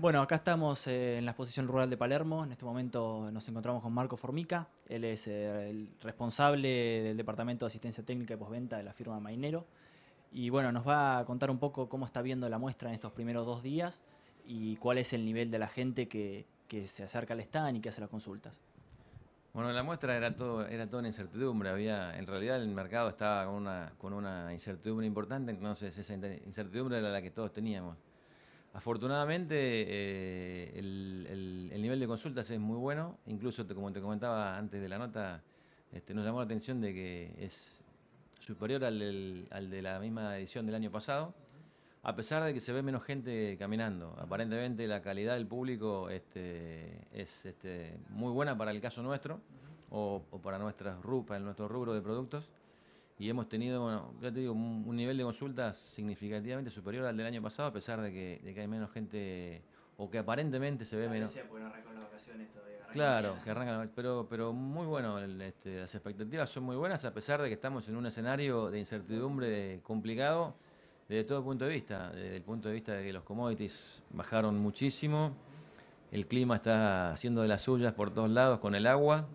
Bueno, acá estamos eh, en la exposición rural de Palermo. En este momento nos encontramos con Marco Formica. Él es eh, el responsable del Departamento de Asistencia Técnica y Postventa de la firma Mainero. Y bueno, nos va a contar un poco cómo está viendo la muestra en estos primeros dos días y cuál es el nivel de la gente que, se acerca al stand y que hace las consultas. Bueno, la muestra era todo, era toda una incertidumbre. Había, en realidad el mercado estaba con una, con una incertidumbre importante, entonces esa incertidumbre era la que todos teníamos. Afortunadamente eh, el, nivel de consultas es muy bueno, incluso como te comentaba antes de la nota, este, nos llamó la atención de que es superior al, de la misma edición del año pasado, a pesar de que se ve menos gente caminando. Aparentemente la calidad del público este, es este, muy buena para el caso nuestro o, para, nuestras, para nuestro rubro de productos y hemos tenido, bueno, ya te digo, un, nivel de consultas significativamente superior al del año pasado, a pesar de que, hay menos gente o que aparentemente se ve menos. Claro, que pero, pero muy bueno, este, las expectativas son muy buenas, a pesar de que estamos en un escenario de incertidumbre complicado desde todo punto de vista, desde el punto de vista de que los commodities bajaron muchísimo, el clima está haciendo de las suyas por todos lados con el agua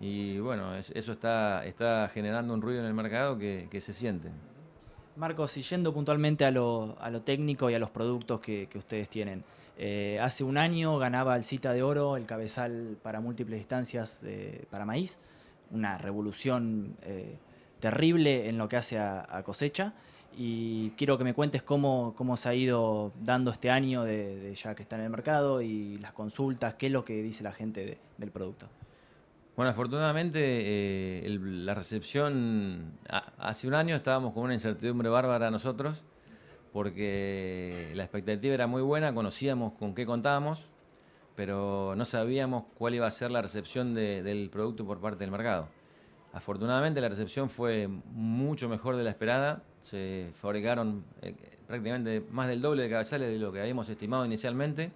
y bueno, eso está, generando un ruido en el mercado que, se siente. Marcos, y yendo puntualmente a lo, técnico y a los productos que, ustedes tienen, eh, hace un año ganaba el Cita de Oro, el cabezal para múltiples distancias para maíz, una revolución eh, terrible en lo que hace a, cosecha. Y quiero que me cuentes cómo, cómo se ha ido dando este año de, ya que está en el mercado y las consultas, qué es lo que dice la gente del producto. Bueno, afortunadamente eh, la recepción, hace un año estábamos con una incertidumbre bárbara nosotros, porque la expectativa era muy buena, conocíamos con qué contábamos, pero no sabíamos cuál iba a ser la recepción del producto por parte del mercado. Afortunadamente la recepción fue mucho mejor de la esperada, se fabricaron eh, prácticamente más del doble de cabezales de lo que habíamos estimado inicialmente,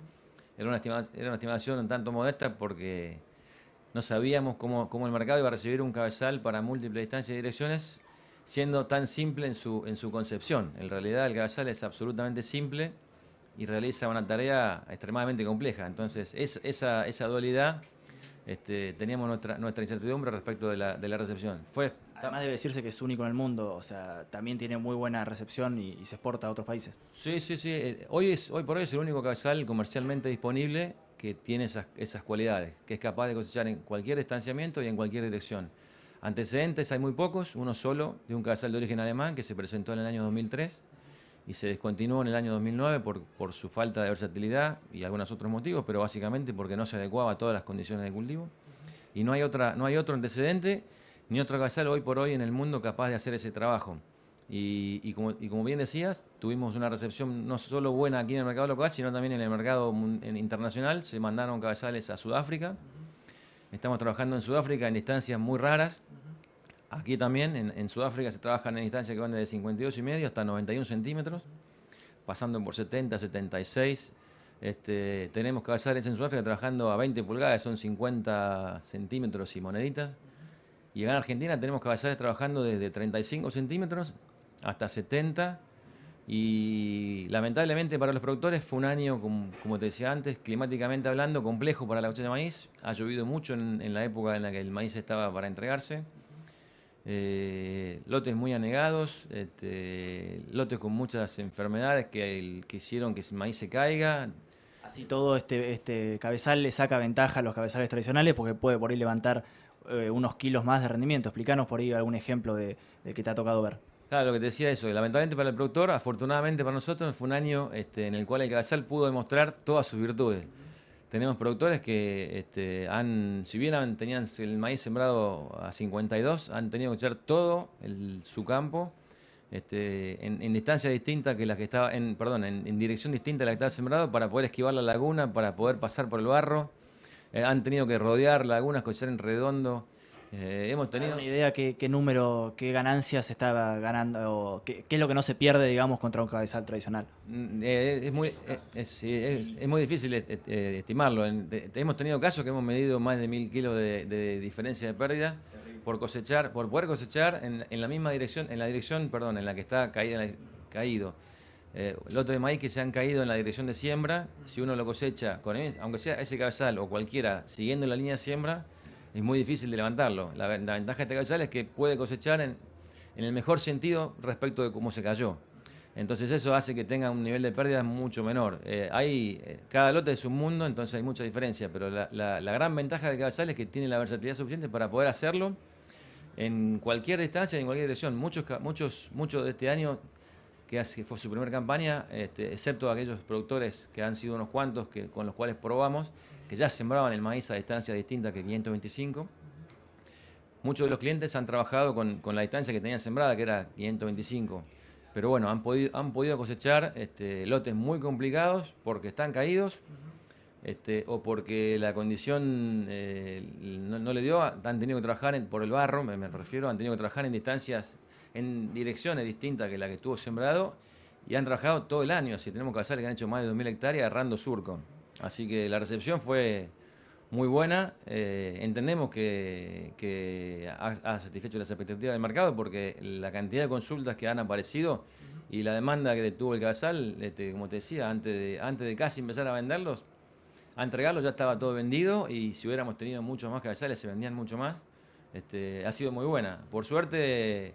era una, era una estimación un tanto modesta porque no sabíamos cómo, el mercado iba a recibir un cabezal para múltiples distancias y direcciones, siendo tan simple en su, en su concepción. En realidad el cabezal es absolutamente simple y realiza una tarea extremadamente compleja. Entonces es, esa, esa dualidad este, teníamos nuestra, nuestra incertidumbre respecto de la, recepción. Fue Además debe decirse que es único en el mundo, o sea, también tiene muy buena recepción y, se exporta a otros países. Sí, sí, sí. Eh, hoy, es, hoy por hoy es el único cabezal comercialmente disponible que tiene esas, cualidades, que es capaz de cosechar en cualquier estanciamiento y en cualquier dirección. Antecedentes hay muy pocos, uno solo, de un cabezal de origen alemán que se presentó en el año 2003 y se descontinuó en el año 2009 por, por su falta de versatilidad y algunos otros motivos, pero básicamente porque no se adecuaba a todas las condiciones de cultivo. Y no hay, otra, no hay otro antecedente ni otro cabezal hoy por hoy en el mundo capaz de hacer ese trabajo. Y, y, como, como, bien decías, tuvimos una recepción no solo buena aquí en el mercado local, sino también en el mercado internacional. Se mandaron cabezales a Sudáfrica. Estamos trabajando en Sudáfrica en distancias muy raras. Aquí también, en, Sudáfrica, se trabajan en distancias que van desde 52 y medio hasta 91 centímetros, pasando por 70, 76. Este, tenemos cabezales en Sudáfrica trabajando a 20 pulgadas, son 50 centímetros y moneditas. Y en Argentina tenemos cabezales trabajando desde 35 centímetros hasta 70. Y lamentablemente para los productores fue un año, como, te decía antes, climáticamente hablando, complejo para la cosecha de maíz. Ha llovido mucho en, la época en la que el maíz estaba para entregarse. Eh, lotes muy anegados, este, lotes con muchas enfermedades que, hicieron que el maíz se caiga, Así todo este, este, cabezal le saca ventaja a los cabezales tradicionales porque puede por ahí levantar eh, unos kilos más de rendimiento. Explícanos por ahí algún ejemplo de, que te ha tocado ver. Claro, lo que te decía eso, lamentablemente para el productor, afortunadamente para nosotros, fue un año este, en el cual el cabezal pudo demostrar todas sus virtudes tenemos productores que este, han, si bien tenían el maíz sembrado a 52, han tenido que echar todo su campo este, en, en, distancia distinta que la que estaba, en, perdón, en, dirección distinta a la que estaba sembrado para poder esquivar la laguna, para poder pasar por el barro. Eh, han tenido que rodear lagunas, cosechar en redondo. Eh, hemos tenido. una idea qué, número, qué ganancias se está ganando, qué, es lo que no se pierde, digamos, contra un cabezal tradicional? Mm, eh, es, muy, eh, es, muy difícil eh, estimarlo. hemos tenido casos que hemos medido más de mil kilos de, diferencia de pérdidas por cosechar, por poder cosechar en, la misma dirección, en la dirección, perdón, en la que está caída, caído. el otro de maíz que se han caído en la dirección de siembra, si uno lo cosecha, con, aunque sea ese cabezal o cualquiera, siguiendo la línea de siembra, es muy difícil de levantarlo. La, ventaja de este cabezal es que puede cosechar en, el mejor sentido respecto de cómo se cayó. Entonces eso hace que tenga un nivel de pérdida mucho menor. Eh, hay, eh, cada lote es un mundo, entonces hay mucha diferencia, pero la, gran ventaja de cabezal es que tiene la versatilidad suficiente para poder hacerlo en cualquier distancia, en cualquier dirección. Muchos, muchos, muchos de este año que fue su primera campaña, este, excepto aquellos productores que han sido unos cuantos que, con los cuales probamos, que ya sembraban el maíz a distancia distinta que 525. Muchos de los clientes han trabajado con, la distancia que tenían sembrada, que era 525. Pero bueno, han podido, han podido cosechar este, lotes muy complicados porque están caídos. Este, o porque la condición eh, no, le dio, han tenido que trabajar por el barro, me, refiero, han tenido que trabajar en distancias, en direcciones distintas que la que estuvo sembrado, y han trabajado todo el año, así tenemos que que han hecho más de 2.000 hectáreas agarrando surco. Así que la recepción fue muy buena, eh, entendemos que, ha, satisfecho las expectativas del mercado porque la cantidad de consultas que han aparecido y la demanda que tuvo el casal, este, como te decía, antes de, antes de casi empezar a venderlos, a entregarlo ya estaba todo vendido y si hubiéramos tenido muchos más cabezales se vendían mucho más. Este, ha sido muy buena. Por suerte,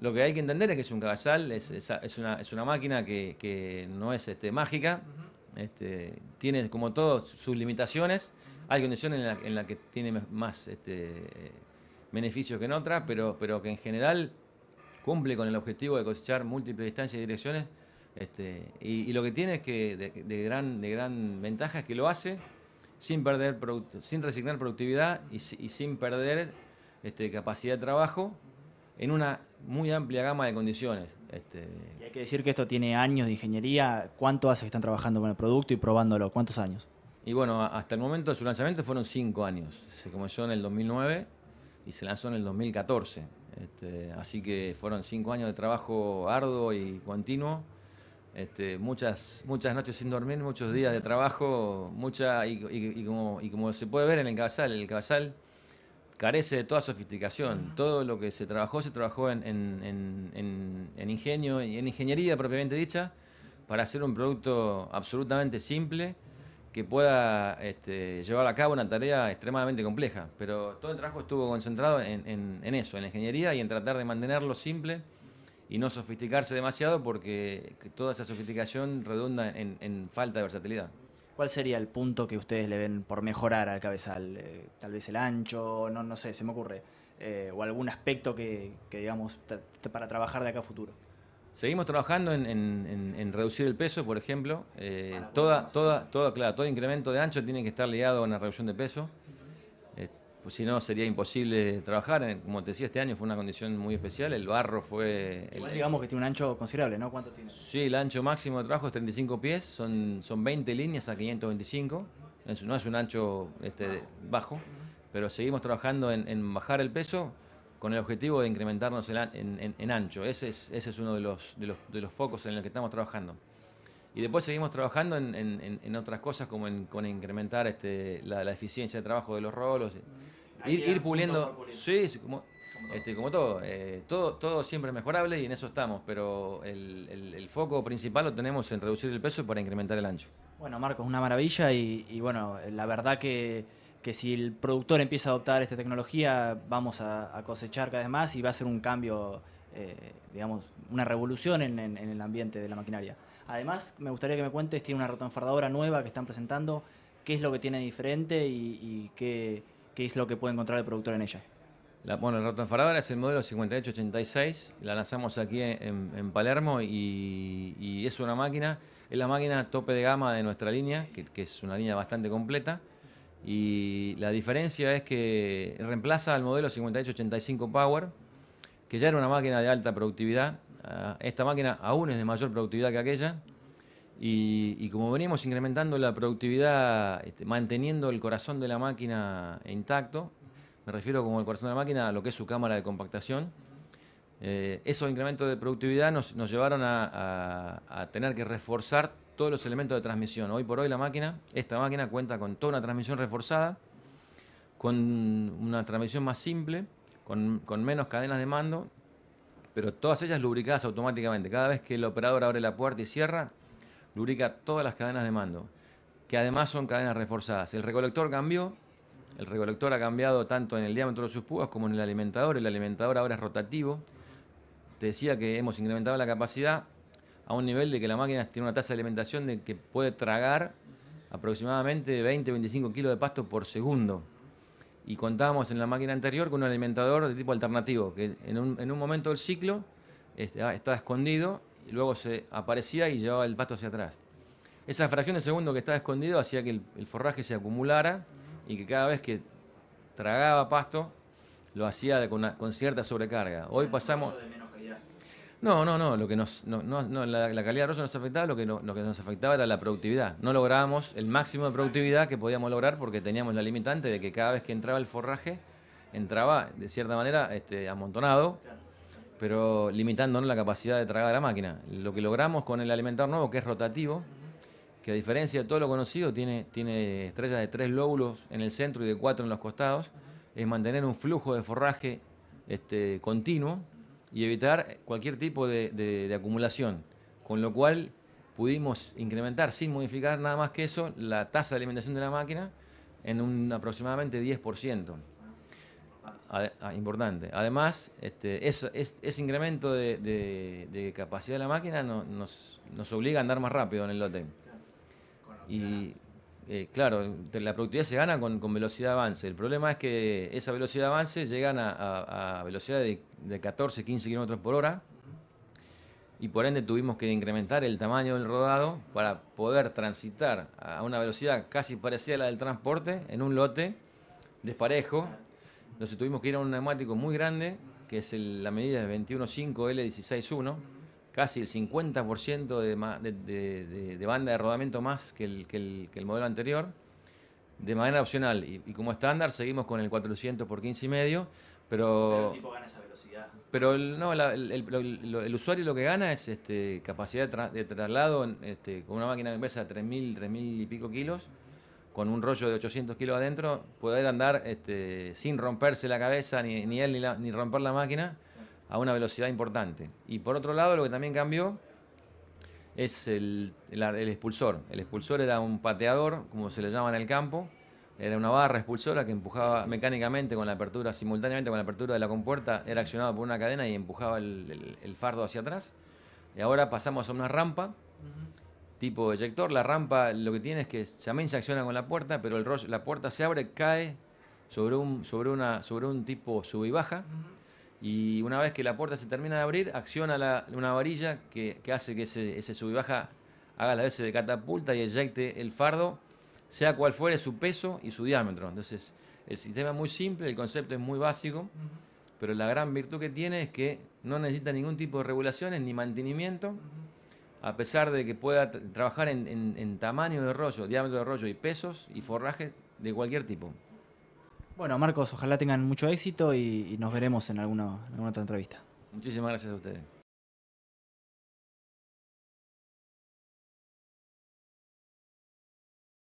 lo que hay que entender es que es un cabezal, es, una, máquina que, no es este, mágica, este, tiene como todo sus limitaciones. Hay condiciones en las la que tiene más beneficios que en otras, pero, pero que en general cumple con el objetivo de cosechar múltiples distancias y direcciones este, y, lo que tiene es que de, gran, ventaja es que lo hace sin, perder sin resignar productividad y, sin perder este, capacidad de trabajo en una muy amplia gama de condiciones. Este. Y hay que decir que esto tiene años de ingeniería. ¿Cuánto hace que están trabajando con el producto y probándolo? ¿Cuántos años? Y bueno, hasta el momento de su lanzamiento fueron cinco años. Se comenzó en el 2009 y se lanzó en el 2014. así que fueron cinco años de trabajo arduo y continuo este, muchas, muchas noches sin dormir, muchos días de trabajo, mucha, y, como, se puede ver en el cabezal, el cabezal carece de toda sofisticación. Todo lo que se trabajó, se trabajó en, ingenio y en, ingeniería propiamente dicha, para hacer un producto absolutamente simple que pueda este, llevar a cabo una tarea extremadamente compleja. Pero todo el trabajo estuvo concentrado en, eso, en la ingeniería y en tratar de mantenerlo simple y no sofisticarse demasiado porque toda esa sofisticación redunda en, falta de versatilidad. ¿Cuál sería el punto que ustedes le ven por mejorar al cabezal? Eh, tal vez el ancho, no, sé, se me ocurre. Eh, o algún aspecto que, digamos, para trabajar de acá a futuro. Seguimos trabajando en, reducir el peso, por ejemplo. Eh, toda, toda, toda, todo incremento de ancho tiene que estar ligado a una reducción de peso pues si no sería imposible trabajar. Eh, como te decía, este año fue una condición muy especial, el barro fue... digamos que tiene un ancho considerable, ¿no? ¿Cuánto tiene? Sí, el ancho máximo de trabajo es 35 pies, son, son 20 líneas a 525, no es un ancho este, bajo. pero seguimos trabajando en, bajar el peso con el objetivo de incrementarnos en, en, ancho. Ese es, ese es uno de los, de los, de los focos en el que estamos trabajando. Y después seguimos trabajando en, en, en otras cosas como en, con incrementar este, la, eficiencia de trabajo de los rolos. Ir, puliendo. Sí, como, este, eh, todo. todo. siempre es mejorable y en eso estamos, pero el, el, foco principal lo tenemos en reducir el peso para incrementar el ancho. Bueno, Marcos, una maravilla y, bueno, la verdad que, si el productor empieza a adoptar esta tecnología, vamos a, cosechar cada vez más y va a ser un cambio, eh, digamos, una revolución en, en el ambiente de la maquinaria. Además, me gustaría que me cuentes, tiene una rotoenfardadora nueva que están presentando, qué es lo que tiene diferente y, qué, es lo que puede encontrar el productor en ella. La, bueno, la rotoenfardadora es el modelo 5886, la lanzamos aquí en, Palermo y, es una máquina, es la máquina tope de gama de nuestra línea, que, que es una línea bastante completa. Y la diferencia es que reemplaza al modelo 5885 Power, que ya era una máquina de alta productividad, Ah, esta máquina aún es de mayor productividad que aquella. Y, como venimos incrementando la productividad, este, manteniendo el corazón de la máquina intacto, me refiero como el corazón de la máquina a lo que es su cámara de compactación, eh, esos incrementos de productividad nos, llevaron a, tener que reforzar todos los elementos de transmisión. Hoy por hoy la máquina, esta máquina cuenta con toda una transmisión reforzada, con una transmisión más simple, con menos cadenas de mando pero todas ellas lubricadas automáticamente. Cada vez que el operador abre la puerta y cierra, lubrica todas las cadenas de mando, que además son cadenas reforzadas. El recolector cambió, el recolector ha cambiado tanto en el diámetro de sus púas como en el alimentador. El alimentador ahora es rotativo. Te decía que hemos incrementado la capacidad a un nivel de que la máquina tiene una tasa de alimentación de que puede tragar aproximadamente 20-25 kilos de pasto por segundo. Y contábamos en la máquina anterior con un alimentador de tipo alternativo, que en un, momento del ciclo este, ah, estaba escondido y luego se aparecía y llevaba el pasto hacia atrás. Esa fracción de segundo que estaba escondido hacía que el, forraje se acumulara y que cada vez que tragaba pasto lo hacía con, con cierta sobrecarga. Hoy pasamos... No, no, no. Lo que nos, no, no, la, calidad de nos afectaba, lo que, lo que nos afectaba era la productividad. No lográbamos el máximo de productividad que podíamos lograr porque teníamos la limitante de que cada vez que entraba el forraje, entraba de cierta manera este, amontonado, pero limitándonos la capacidad de tragar a la máquina. Lo que logramos con el alimentador nuevo, que es rotativo, que a diferencia de todo lo conocido, tiene, tiene estrellas de tres lóbulos en el centro y de cuatro en los costados, es mantener un flujo de forraje este, continuo y evitar cualquier tipo de, acumulación. Con lo cual pudimos incrementar sin modificar nada más que eso la tasa de alimentación de la máquina en un aproximadamente 10%. importante. Además, este, ese incremento de, capacidad de la máquina nos, nos, obliga a andar más rápido en el lote. Y eh, claro, la productividad se gana con, velocidad de avance. El problema es que esa velocidad de avance llegan a, a, velocidades de, 14, 15 kilómetros por hora y por ende tuvimos que incrementar el tamaño del rodado para poder transitar a una velocidad casi parecida a la del transporte en un lote desparejo. Entonces tuvimos que ir a un neumático muy grande, que es la medida de 21.5L16.1 casi el 50% de, banda de rodamiento más que el, que el, modelo anterior, de manera opcional. Y, como estándar seguimos con el 400 por 15 y medio, pero... pero el tipo gana esa velocidad. Pero no, el, usuario lo que gana es este, capacidad de, traslado este, con una máquina que pesa 3.000, 3.000 y pico kilos. Con un rollo de 800 kilos adentro, poder andar este, sin romperse la cabeza, ni, él ni, ni romper la máquina, a una velocidad importante. Y por otro lado, lo que también cambió es el, expulsor. El expulsor era un pateador, como se le llama en el campo. Era una barra expulsora que empujaba mecánicamente con la apertura, simultáneamente con la apertura de la compuerta, era accionado por una cadena y empujaba el, fardo hacia atrás. Y ahora pasamos a una rampa, tipo eyector. La rampa lo que tiene es que también se acciona con la puerta, pero el la puerta se abre, cae sobre un, sobre una, sobre un tipo sub y baja y una vez que la puerta se termina de abrir, acciona la, una varilla que, hace que ese, ese sub y baja haga la vez de catapulta y eyecte el fardo, sea cual fuere su peso y su diámetro. Entonces, el sistema es muy simple, el concepto es muy básico, pero la gran virtud que tiene es que no necesita ningún tipo de regulaciones ni mantenimiento, a pesar de que pueda trabajar en, en tamaño de rollo, diámetro de rollo y pesos y forraje de cualquier tipo. Bueno, Marcos, ojalá tengan mucho éxito y, nos veremos en alguna, en alguna otra entrevista. Muchísimas gracias a ustedes.